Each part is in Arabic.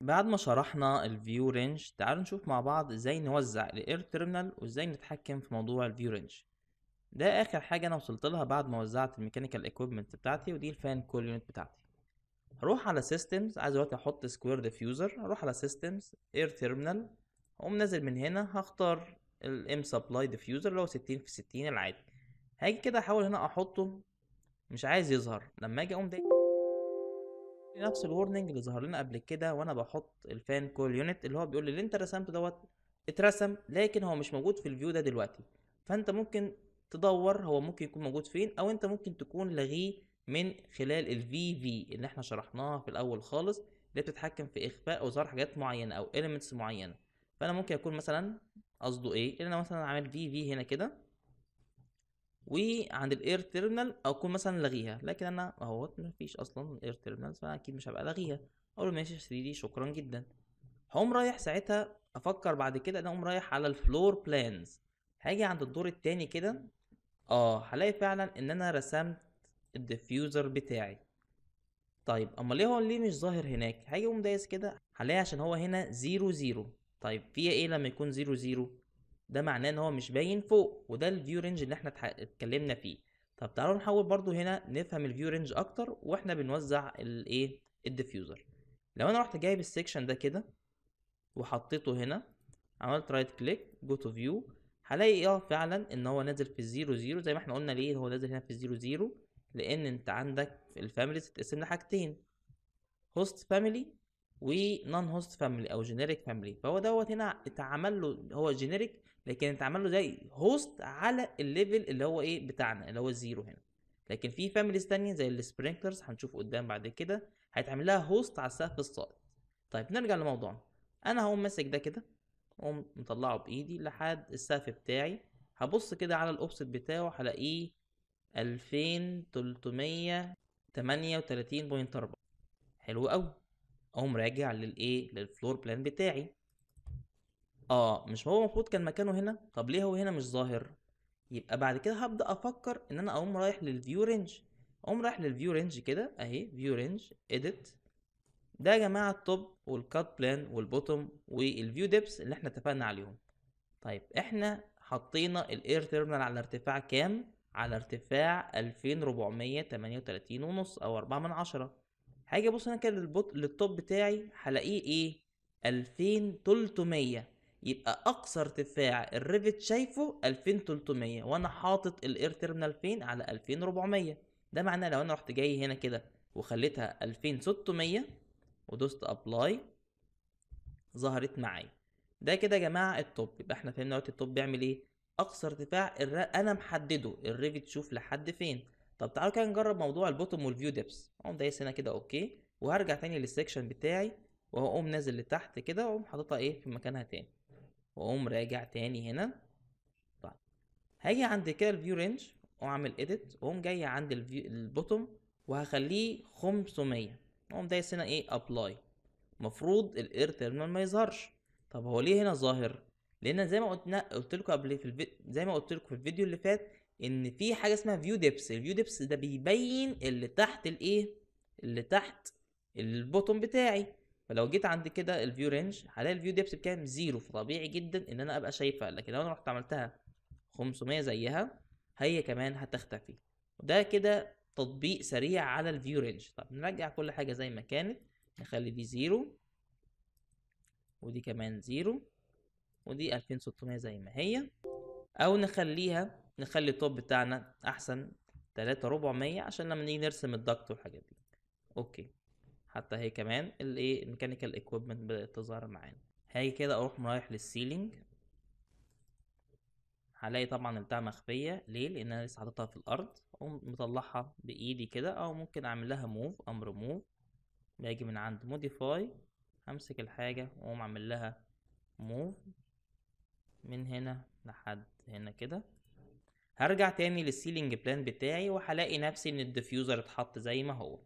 بعد ما شرحنا الفيو رينج تعالوا نشوف مع بعض ازاي نوزع الاير تيرمينال وازاي نتحكم في موضوع الفيو رينج ده اخر حاجه انا وصلت لها بعد ما وزعت الميكانيكال ايكويبمنت بتاعتي ودي الفان كول يونت بتاعتي هروح على سيستمز عايز دلوقتي احط سكوير ديفيوزر هروح على سيستمز اير تيرمينال اقوم نازل من هنا هختار الام سبلاي ديفيوزر اللي هو 60 في 60 العادي هاجي كده احاول هنا احطه مش عايز يظهر لما اجي اقوم ده نفس الورنينج اللي ظهر لنا قبل كده وانا بحط الفان كول يونت اللي هو بيقول لي اللي انت رسمته دوت اترسم لكن هو مش موجود في الفيو ده دلوقتي فانت ممكن تدور هو ممكن يكون موجود فين او انت ممكن تكون لغيه من خلال الفي في اللي احنا شرحناها في الاول خالص اللي بتتحكم في اخفاء او ظهر حاجات معينه او اليمنتس معينه فانا ممكن اكون مثلا قصده ايه ان انا مثلا عامل في في هنا كده وعند الاير تيرمينال او اكون مثلا لغيها لكن انا اهوت مفيش اصلا اير تيرمينال فاكيد مش هبقى لغيها اقول ماشي يا سيدي شكرا جدا هقوم رايح ساعتها افكر بعد كده ان اقوم رايح على الفلور بلانز هاجي عند الدور التاني كده اه هلاقي فعلا ان انا رسمت الديفيوزر بتاعي طيب اما ليه هو ليه مش ظاهر هناك هاجي اقوم دايس كده هلاقي عشان هو هنا زيرو زيرو طيب فيها ايه لما يكون زيرو زيرو ده معناه ان هو مش باين فوق وده الفيو رينج اللي احنا اتكلمنا فيه طب تعالوا نحول برضو هنا نفهم الفيو رينج اكتر واحنا بنوزع الايه الديفيوزر لو انا رحت جايب السكشن ده كده وحطيته هنا عملت رايت كليك جو تو فيو هلاقي إيه؟ اه فعلا ان هو نازل في الزيرو زيرو زي ما احنا قلنا ليه هو نازل هنا في الزيرو زيرو لان انت عندك الفاميليز تتقسم لحاجتين هوست فاميلي ونون هوست فاميلي او جينيريك فاميلي فهو دوت هنا اتعمل له هو جينيريك لكن اتعمل له زي هوست على الليفل اللي هو ايه بتاعنا اللي هو الزيرو هنا لكن في فاميليز ثانيه زي السبرينكلرز هنشوف قدام بعد كده هيتعمل لها هوست على السقف الصائد طيب نرجع لموضوعنا انا هقوم ماسك ده كده اقوم مطلعه بايدي لحد السقف بتاعي هبص كده على الاوفست بتاعه هلاقيه 2338.4 حلو قوي اقوم راجع للايه للفلور بلان بتاعي اه مش هو المفروض كان مكانه هنا طب ليه هو هنا مش ظاهر يبقى بعد كده هبدا افكر ان انا اقوم رايح للفيو رينج اقوم رايح للفيو رينج كده اهي فيو رينج اديت ده يا جماعه التوب والكات بلان والبوتوم والفيو ديبس اللي احنا اتفقنا عليهم طيب احنا حطينا الاير تيرمينال على ارتفاع كام على ارتفاع 2438 ونص او 4 من عشرة هاجي ابص هنا كده للبط... للتوب بتاعي هلاقيه ايه 2300 يبقى اقصى ارتفاع الريفت شايفه 2300 وانا حاطط الاير تيرمينال فين على 2400 ده معناه لو انا رحت جاي هنا كده وخليتها 2600 ودوست ابلاي ظهرت معايا ده كده يا جماعه التوب يبقى احنا فهمنا دلوقتي التوب بيعمل ايه اقصى ارتفاع الر... انا محدده الريفت شوف لحد فين طب تعالوا كده نجرب موضوع البوتوم والفيو ديبس اقوم دايس هنا كده اوكي وهرجع تاني للسكشن بتاعي وهقوم نازل لتحت كده واقوم حاططها ايه في مكانها تاني واقوم راجع تاني هنا طيب هاجي عند كده الفيو رينج واعمل اديت واقوم جاي عند البوتوم وهخليه 500 واقوم دايس هنا ايه ابلاي المفروض الاير تيرمينال ما يظهرش طب هو ليه هنا ظاهر لان زي ما قلت لكم قبل في الفي... زي ما قلت لكم في الفيديو اللي فات ان في حاجه اسمها فيو ديبس الفيو ديبس ده بيبين اللي تحت الايه اللي تحت البوتوم بتاعي فلو جيت عند كده الفيو رينج هلاقي الفيو ديبس بكام زيرو فطبيعي جدا ان انا ابقى شايفها لكن لو انا رحت عملتها 500 زيها هي كمان هتختفي وده كده تطبيق سريع على الفيو رينج طب نرجع كل حاجه زي ما كانت نخلي دي زيرو ودي كمان زيرو ودي 2600 زي ما هي او نخليها نخلي التوب بتاعنا احسن تلاتة ربع مية عشان لما نيجي نرسم الضغط والحاجات دي اوكي حتى هي كمان الايه الميكانيكال ايكويبمنت بدات تظهر معانا هاجي كده اروح رايح للسيلينج هلاقي طبعا البتاع مخفيه ليه لان انا لسه حاططها في الارض اقوم مطلعها بايدي كده او ممكن اعمل لها موف امر موف باجي من عند موديفاي همسك الحاجه واقوم اعمل لها موف من هنا لحد هنا كده هرجع تاني للسيلينج بلان بتاعي وهلاقي نفسي ان الديفيوزر اتحط زي ما هو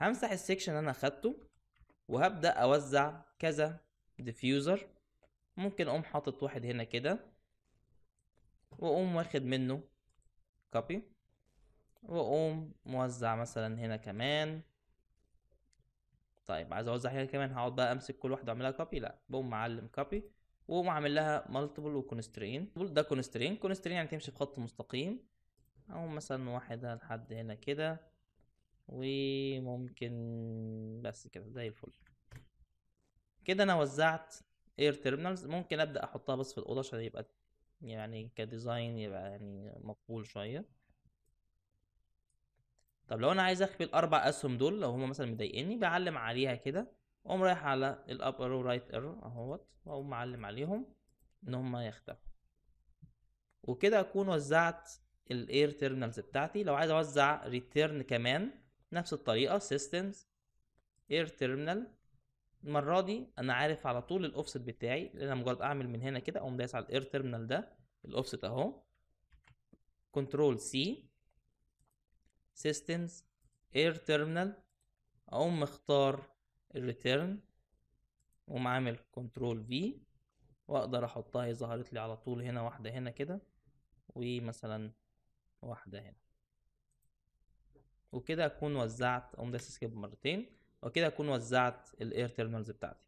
همسح السكشن انا خدته وهبدأ اوزع كذا ديفيوزر ممكن اقوم حاطط واحد هنا كده واقوم واخد منه كوبي واقوم موزع مثلا هنا كمان طيب عايز اوزع هنا كمان هقعد بقى امسك كل واحده واعملها كوبي لا بقوم معلم كوبي ومعمل لها مالتيبل وكونسترين ده كونسترين كونسترين يعني تمشي في خط مستقيم أو مثلا واحدة لحد هنا كده وممكن بس كده زي الفل كده أنا وزعت اير تيرمينالز ممكن أبدأ أحطها بس في الأوضة عشان يبقى يعني كديزاين يبقى يعني مقبول شوية طب لو انا عايز اخفي الاربع اسهم دول لو هما مثلا مضايقني بعلم عليها كده اقوم رايح على الاب ارو رايت ارو اهوت واقوم معلم عليهم ان هم يختفوا وكده اكون وزعت الاير تيرمينالز بتاعتي لو عايز اوزع ريتيرن كمان نفس الطريقه systems air terminal المره دي انا عارف على طول الاوفست بتاعي لان انا مجرد اعمل من هنا كده اقوم دايس على الاير تيرمينال ده الاوفست اهو كنترول سي systems air terminal اقوم مختار الريتيرن ومعامل عامل كنترول في واقدر احطها هي ظهرت لي على طول هنا واحده هنا كده ومثلا واحده هنا وكده اكون وزعت اقوم داس سكيب مرتين وكده اكون وزعت الاير تيرمينالز بتاعتي